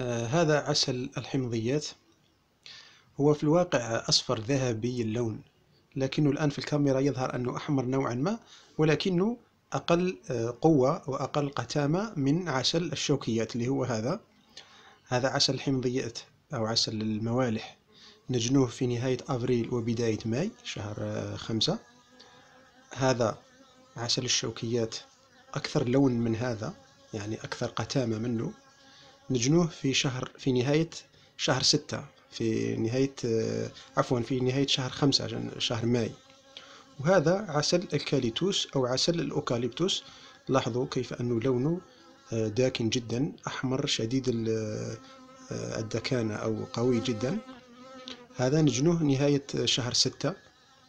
آه، هذا عسل الحمضيات هو في الواقع أصفر ذهبي اللون لكنه الآن في الكاميرا يظهر أنه أحمر نوعا ما ولكنه أقل آه، قوة وأقل قتامة من عسل الشوكيات اللي هو هذا هذا عسل الحمضيات أو عسل الموالح نجنوه في نهاية أفريل وبداية ماي شهر آه، خمسة هذا عسل الشوكيات أكثر لون من هذا يعني أكثر قتامة منه نجنوه في شهر في نهاية شهر ستة في نهاية آه، عفوا في نهاية شهر خمسة شهر ماي وهذا عسل الكاليتوس أو عسل الأوكاليبتوس لاحظوا كيف أنه لونه آه، داكن جدا أحمر شديد آه، الدكانة أو قوي جدا هذا نجنوه نهاية شهر ستة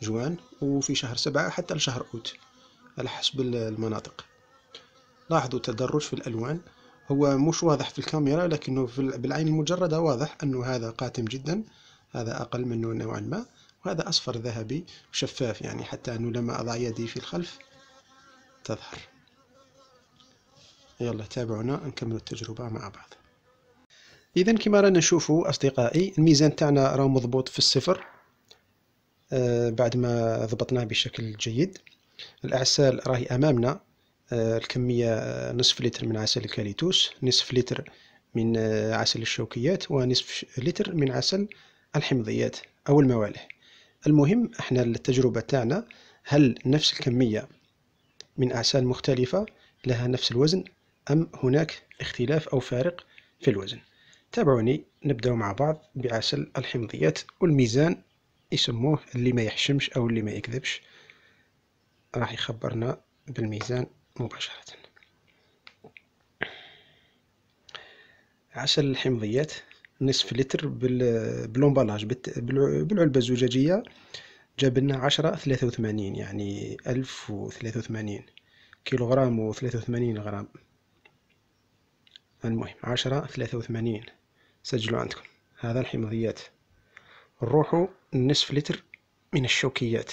جوان وفي شهر سبعة حتى لشهر أوت على حسب المناطق لاحظوا تدرج في الألوان هو مش واضح في الكاميرا لكنه في بالعين المجردة واضح أنه هذا قاتم جدا هذا أقل منه نوعا ما وهذا أصفر ذهبي وشفاف يعني حتى أنه لما أضع يدي في الخلف تظهر يلا تابعونا نكمل التجربة مع بعض إذا كما رانا نشوفوا أصدقائي الميزان تاعنا راه مضبوط في الصفر آه، بعد ما ضبطناه بشكل جيد الأعسال راهي أمامنا الكمية نصف لتر من عسل الكاليتوس نصف لتر من آه، عسل الشوكيات ونصف لتر من عسل الحمضيات أو الموالح المهم احنا التجربة تاعنا هل نفس الكمية من أعسال مختلفة لها نفس الوزن أم هناك اختلاف أو فارق في الوزن تابعوني نبدأ مع بعض بعسل الحمضيات والميزان يسموه اللي ما يحشمش أو اللي ما يكذبش راح يخبرنا بالميزان مباشرة عشر الحمضيات نصف لتر باللومبالاج بالعلبة الزجاجية جاب لنا عشرة ثلاثة وثمانين يعني ألف وثلاثة وثمانين كيلوغرام وثلاثة وثمانين غرام المهم عشرة ثلاثة وثمانين سجلوا عندكم هذا الحمضيات نروحوا نصف لتر من الشوكيات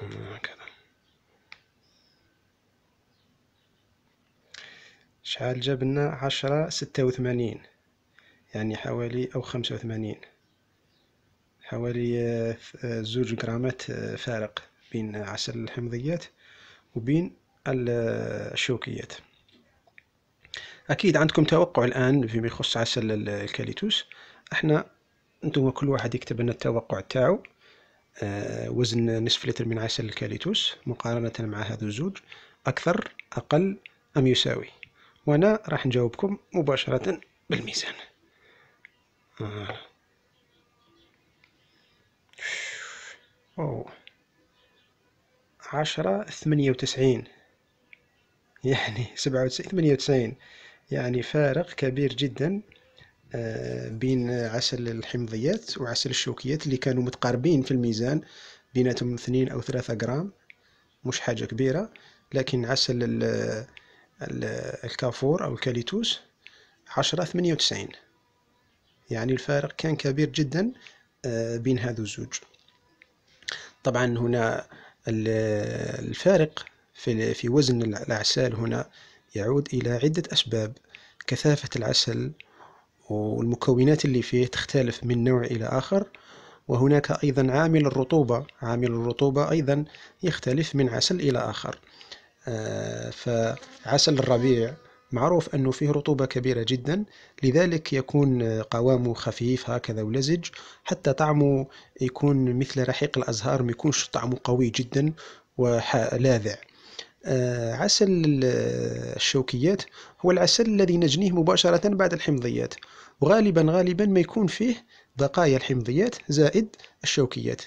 هكذا شحال جاب لنا عشرة ستة وثمانين يعني حوالي أو خمسة وثمانين حوالي آه، زوج غرامات آه، فارق بين عسل الحمضيات وبين الشوكيات أكيد عندكم توقع الآن فيما يخص عسل الكاليتوس احنا انتم كل واحد يكتب لنا التوقع تاعو آه، وزن نصف لتر من عسل الكاليتوس مقارنة مع هذا الزوج أكثر أقل أم يساوي وانا راح نجاوبكم مباشرة بالميزان أوه. عشرة ثمانية وتسعين يعني سبعة وتسعين ثمانية وتسعين يعني فارق كبير جدا آه، بين عسل الحمضيات وعسل الشوكيات اللي كانوا متقاربين في الميزان بيناتهم اثنين أو ثلاثة غرام مش حاجة كبيرة لكن عسل الكافور أو الكاليتوس عشرة ثمانية وتسعين يعني الفارق كان كبير جدا آه، بين هذو الزوج طبعا هنا الفارق في وزن العسل هنا يعود إلى عدة أسباب كثافة العسل والمكونات اللي فيه تختلف من نوع إلى آخر وهناك أيضا عامل الرطوبة عامل الرطوبة أيضا يختلف من عسل إلى آخر آه، فعسل الربيع معروف أنه فيه رطوبة كبيرة جدا لذلك يكون قوامه خفيف هكذا ولزج حتى طعمه يكون مثل رحيق الأزهار ما يكونش طعمه قوي جدا ولاذع آه، عسل الشوكيات هو العسل الذي نجنيه مباشرة بعد الحمضيات وغالبا غالبا ما يكون فيه بقايا الحمضيات زائد الشوكيات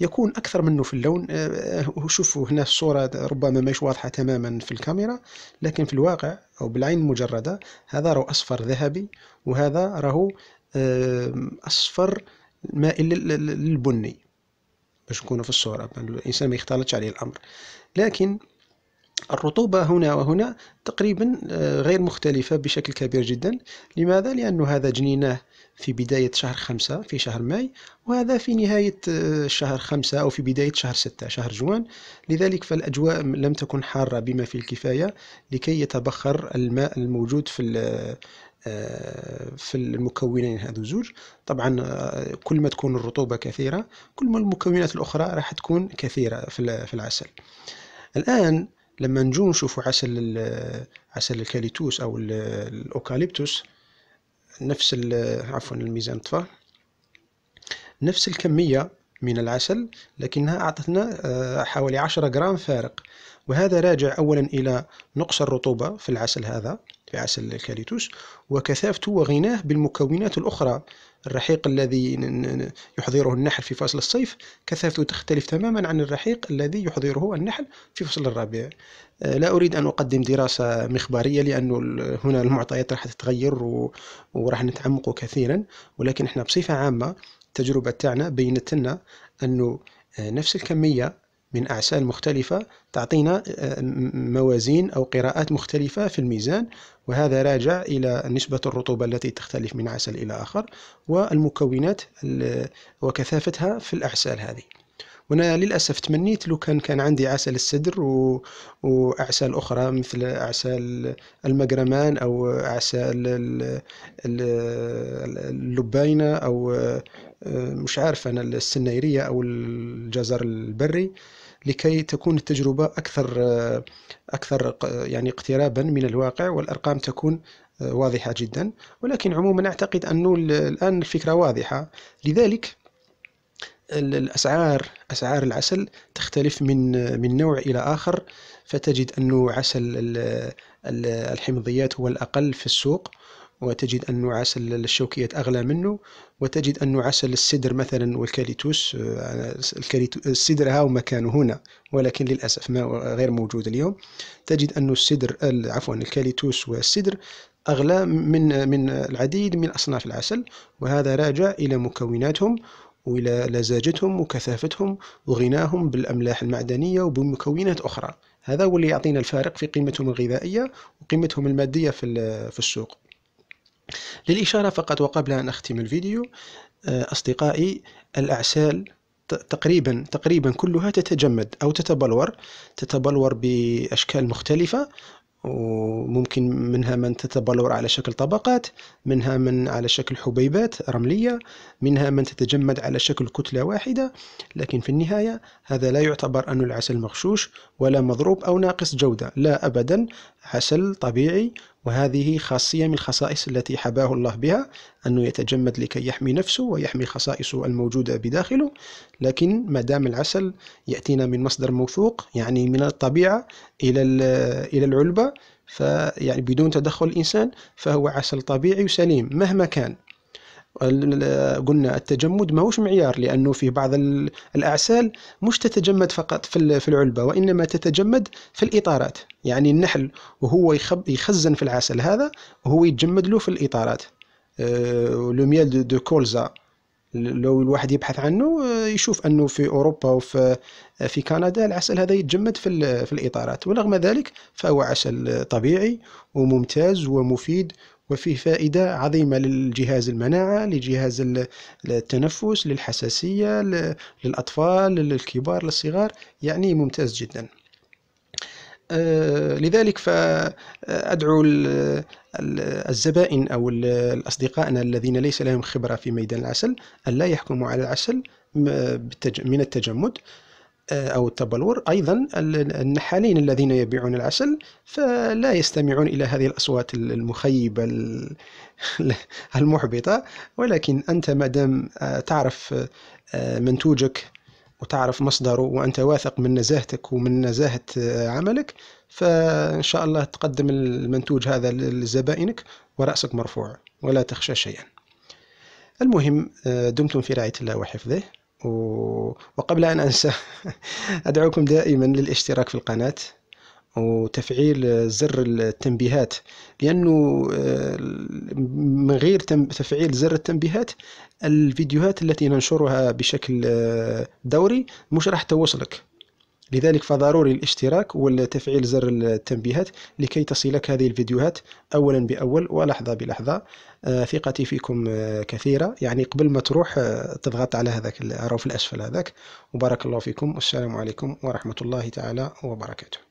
يكون أكثر منه في اللون آه، آه، شوفوا هنا الصورة ربما مش واضحة تماما في الكاميرا لكن في الواقع أو بالعين المجردة هذا راهو أصفر ذهبي وهذا راهو آه، أصفر مائل للبني باش نكونوا في الصورة الإنسان ما يختلطش عليه الأمر لكن الرطوبة هنا وهنا تقريبا غير مختلفة بشكل كبير جدا لماذا؟ لأن هذا جنيناه في بداية شهر خمسة في شهر ماي وهذا في نهاية آه، شهر خمسة أو في بداية شهر ستة شهر جوان لذلك فالأجواء لم تكن حارة بما في الكفاية لكي يتبخر الماء الموجود في آه، في المكونين هذو زوج طبعا آه، كل ما تكون الرطوبة كثيرة كل ما المكونات الأخرى راح تكون كثيرة في العسل الآن لما نجو نشوفوا عسل عسل الكاليتوس أو الأوكاليبتوس نفس عفوا الميزان طفى نفس الكمية من العسل لكنها أعطتنا آه، حوالي عشرة غرام فارق وهذا راجع أولا إلى نقص الرطوبة في العسل هذا لعسل الكاليتوس وكثافته وغناه بالمكونات الأخرى الرحيق الذي يحضره النحل في فصل الصيف كثافته تختلف تماما عن الرحيق الذي يحضره النحل في فصل الربيع آه، لا أريد أن أقدم دراسة مخبرية لأنه هنا المعطيات راح تتغير وراح نتعمق كثيرا ولكن احنا بصفة عامة التجربة تاعنا بينت لنا أنه آه، نفس الكمية من أعسال مختلفة تعطينا آه، موازين أو قراءات مختلفة في الميزان وهذا راجع إلى نسبة الرطوبة التي تختلف من عسل إلى آخر والمكونات وكثافتها في الأعسال هذه وانا للاسف تمنيت لو كان كان عندي عسل السدر و... واعسال اخرى مثل اعسال المقرمان او اعسال اللباينه او آه، مش عارف انا السنيريه او الجزر البري لكي تكون التجربة أكثر أكثر يعني اقترابا من الواقع والأرقام تكون آه، واضحة جدا ولكن عموما أعتقد أنه الآن الفكرة واضحة لذلك الأسعار أسعار العسل تختلف من من نوع إلى آخر فتجد أنه عسل الحمضيات هو الأقل في السوق وتجد أن عسل الشوكيات أغلى منه وتجد أن عسل السدر مثلا والكاليتوس آه، السدر ها مكانه هنا ولكن للأسف ما غير موجود اليوم تجد أن السدر عفوا الكاليتوس والسدر أغلى من من العديد من أصناف العسل وهذا راجع إلى مكوناتهم وإلى لزاجتهم وكثافتهم وغناهم بالأملاح المعدنية وبمكونات أخرى هذا هو اللي يعطينا الفارق في قيمتهم الغذائية وقيمتهم المادية في السوق للإشارة فقط وقبل أن أختم الفيديو آه، أصدقائي الأعسال تقريبا تقريبا كلها تتجمد أو تتبلور تتبلور بأشكال مختلفة وممكن منها من تتبلور على شكل طبقات منها من على شكل حبيبات رملية منها من تتجمد على شكل كتلة واحدة لكن في النهاية هذا لا يعتبر أن العسل مغشوش ولا مضروب أو ناقص جودة لا أبدا عسل طبيعي وهذه خاصية من الخصائص التي حباه الله بها أنه يتجمد لكي يحمي نفسه ويحمي خصائصه الموجودة بداخله لكن ما دام العسل يأتينا من مصدر موثوق يعني من الطبيعة إلى إلى العلبة فيعني بدون تدخل الإنسان فهو عسل طبيعي وسليم مهما كان قلنا التجمد ما هوش معيار لأنه في بعض الأعسال مش تتجمد فقط في العلبة وإنما تتجمد في الإطارات يعني النحل وهو يخزن في العسل هذا وهو يتجمد له في الإطارات آه، لو ميل دو كولزا لو الواحد يبحث عنه آه، يشوف انه في اوروبا وفي في كندا العسل هذا يتجمد في في الاطارات ورغم ذلك فهو عسل طبيعي وممتاز ومفيد وفيه فائدة عظيمة للجهاز المناعة لجهاز التنفس للحساسية للأطفال للكبار للصغار يعني ممتاز جدا آه، لذلك فأدعو الزبائن أو أصدقائنا الذين ليس لهم خبرة في ميدان العسل أن لا يحكموا على العسل من التجمد أو التبلور أيضا النحالين الذين يبيعون العسل فلا يستمعون إلى هذه الأصوات المخيبة المحبطة ولكن أنت دام آه، تعرف آه، منتوجك وتعرف مصدره وأنت واثق من نزاهتك ومن نزاهة آه، عملك فإن شاء الله تقدم المنتوج هذا لزبائنك ورأسك مرفوع ولا تخشى شيئا المهم دمتم في رعاية الله وحفظه وقبل أن أنسى أدعوكم دائما للاشتراك في القناة وتفعيل زر التنبيهات لأنه آه، من غير تفعيل زر التنبيهات الفيديوهات التي ننشرها بشكل آه، دوري مش راح توصلك لذلك فضروري الاشتراك وتفعيل زر التنبيهات لكي تصلك هذه الفيديوهات أولا بأول ولحظة بلحظة آه، ثقتي فيكم آه، كثيرة يعني قبل ما تروح آه، تضغط على هذاك الرف الأسفل هذاك وبارك الله فيكم والسلام عليكم ورحمة الله تعالى وبركاته